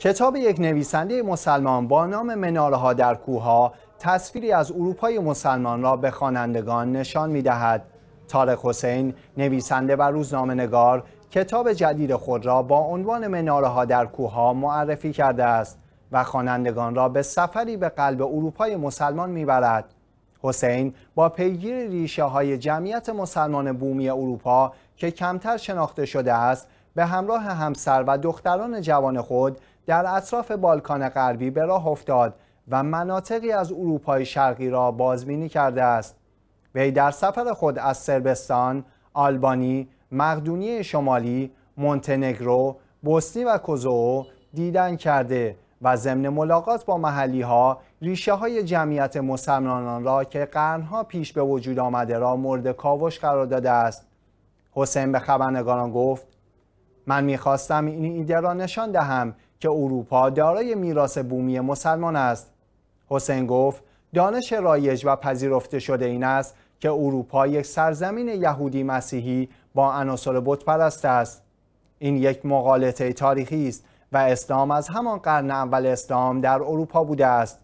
کتاب یک نویسنده مسلمان با نام مناره در کوها تصویری از اروپای مسلمان را به خوانندگان نشان می دهد. تارق حسین نویسنده و روزنامه نگار کتاب جدید خود را با عنوان مناره ها در کوها معرفی کرده است و خوانندگان را به سفری به قلب اروپای مسلمان میبرد. حسین با پیگیر ریشه های جمعیت مسلمان بومی اروپا که کمتر شناخته شده است به همراه همسر و دختران جوان خود در اطراف بالکان غربی به راه افتاد و مناطقی از اروپای شرقی را بازبینی کرده است وی در سفر خود از سربستان، آلبانی، مقدونی شمالی، مونتنگرو، بوسنی و کوزو دیدن کرده و ضمن ملاقات با محلی ها ریشه های جمعیت مسلمانان را که قرنها پیش به وجود آمده را مورد کاوش قرار داده است. حسین به خبرنگاران گفت من میخواستم این ایده را نشان دهم که اروپا دارای میراث بومی مسلمان است حسین گفت دانش رایج و پذیرفته شده این است که اروپا یک سرزمین یهودی مسیحی با عناصر بتپرست است این یک مغالطه تاریخی است و اسلام از همان قرن اول اسلام در اروپا بوده است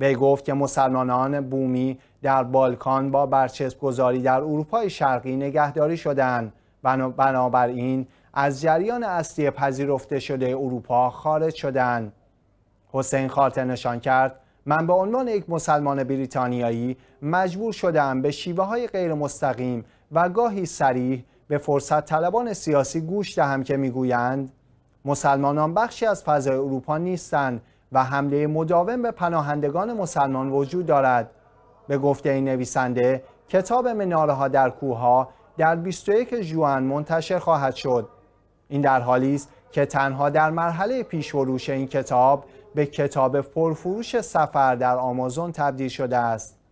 وی گفت که مسلمانان بومی در بالکان با برچسب گذاری در اروپای شرقی نگهداری شدند بنابراین از جریان اصلی پذیرفته شده اروپا خارج شدن حسین خاطر نشان کرد من به عنوان یک مسلمان بریتانیایی مجبور شدم به شیوه های غیر مستقیم و گاهی سریح به فرصت طلبان سیاسی گوش دهم که میگویند مسلمانان بخشی از فضای اروپا نیستند و حمله مداوم به پناهندگان مسلمان وجود دارد به گفته این نویسنده کتاب مناره ها در کوه در 21 جوان منتشر خواهد شد این در حالی است که تنها در مرحله فروش این کتاب به کتاب پرفروش سفر در آمازون تبدیل شده است